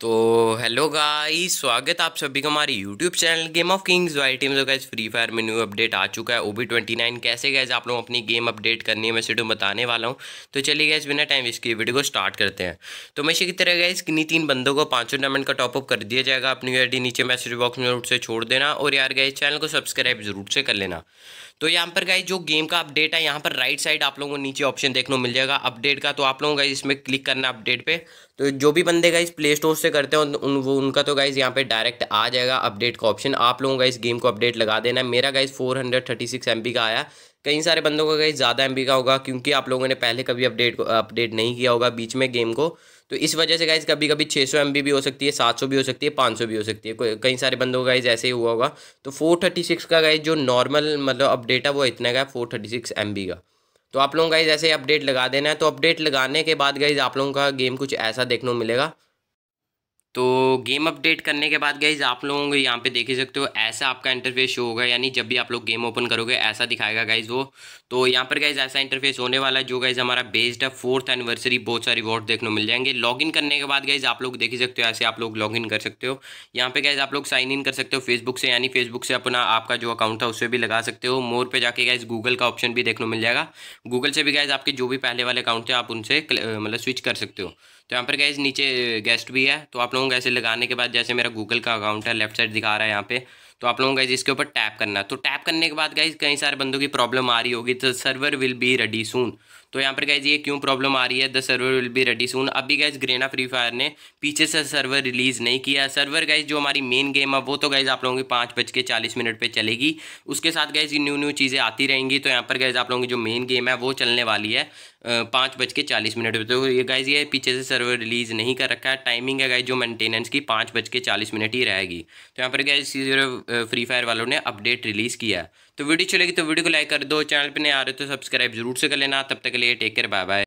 तो hello guys स्वागत आप सभी का हमारे YouTube channel game of kings Y team जो गैस फ्री फायर में न्यू अपडेट आ चुका है ओ बी ट्वेंटी नाइन कैसे गैस आप लोग अपनी गेम अपडेट करनी है मैं सीडियो बताने वाला हूँ तो चलिए गैस बिना टाइम इसकी वीडियो को स्टार्ट करते हैं तो मैं की तरह गैस किन्नी तीन बंदों को पाँचों टूर्नामेंट का टॉपअप कर दिया जाएगा अपनी आई नीचे मैसेज बॉक्स में रूट से छोड़ देना और यार गैस चैनल को सब्सक्राइब जरूर से कर लेना तो यहाँ पर गाइज जो गेम का अपडेट है यहाँ पर राइट साइड आप लोगों को नीचे ऑप्शन देखने को मिल जाएगा अपडेट का तो आप लोगों का इसमें क्लिक करना अपडेट पर तो जो भी बंदे गाइज प्ले स्टोर से करते हैं उन वो उनका तो गाइज़ यहाँ पे डायरेक्ट आ जाएगा अपडेट का ऑप्शन आप लोगों का इस गेम को अपडेट लगा देना मेरा गाइज़ फोर हंड्रेड का आया कई सारे बंदों का गाइज ज़्यादा एम का होगा क्योंकि आप लोगों ने पहले कभी अपडेट अपडेट नहीं किया होगा बीच में गेम को तो इस वजह से गाइज कभी कभी 600 सौ भी हो सकती है 700 भी हो सकती है 500 भी हो सकती है कई सारे बंदों का गाइज ऐसे ही हुआ होगा तो 436 का गाइज जो नॉर्मल मतलब अपडेट है वो इतना का फोर थर्टी सिक्स का तो आप लोगों का गाइज ऐसे अपडेट लगा देना है तो अपडेट लगाने के बाद गाइज आप लोगों का गेम कुछ ऐसा देखने को मिलेगा तो गेम अपडेट करने के बाद गाइज आप लोग यहाँ पे देख ही सकते हो ऐसा आपका इंटरफेस शो होगा यानी जब भी आप लोग गेम ओपन करोगे ऐसा दिखाएगा गाइज वो तो यहाँ पर गाइज ऐसा इंटरफेस होने वाला है जो गाइज हमारा बेस्ड है फोर्थ एनिवर्सरी बहुत सारे रिवॉर्ड देखने मिल जाएंगे लॉगिन करने के बाद गाइज आप लोग देख ही सकते हो ऐसे आप लोग इन कर सकते हो यहाँ पे गाइज आप लोग साइन इन कर सकते हो फेसबुक से यानी फेसबुक से अपना आपका जो अकाउंट था उससे भी लगा सकते हो मोर पर जाके गाइज गूगल का ऑप्शन भी देखने को मिल जाएगा गूगल से भी गाइज आपके जो भी पहले वाले अकाउंट थे आप उनसे मतलब स्विच कर सकते हो तो यहाँ पर गाइज नीचे गेस्ट भी है तो आप लोग लोगों को ऐसे लगाने के बाद जैसे मेरा गूगल का अकाउंट है लेफ्ट साइड दिखा रहा है यहाँ पे तो आप लोगों का इसके ऊपर टैप करना है तो टैप करने के बाद गाइज कई सारे बंदों की प्रॉब्लम आ रही होगी तो server will be ready soon तो यहाँ पर गैज ये क्यों प्रॉब्लम आ रही है the server will be ready soon अभी गैज ग्रेना फ्री फायर ने पीछे से सर्वर रिलीज़ नहीं किया सर्वर गैज जो हमारी मेन गेम है वो तो गैज आप लोगों की पाँच बज के चालीस मिनट पर चलेगी उसके साथ गैज न्यू न्यू चीज़ें आती रहेंगी तो यहाँ पर गैज आप लोगों की जो मेन गेम है वो चलने वाली है पाँच बज के चालीस मिनट पर तो ये गाइज ये पीछे से सर्वर रिलीज़ नहीं कर रखा है टाइमिंग है गाइज जो मेंटेनेंस की पाँच बज के चालीस मिनट ही रहेगी तो यहाँ पर गाइज फ्री फायर वालों ने अपडेट रिलीज़ किया है तो वीडियो चलेगी तो वीडियो को लाइक कर दो चैनल पर नहीं आ रहे तो सब्सक्राइब जरूर से कर लेना तब तक के लिए टेक केयर बाय बाय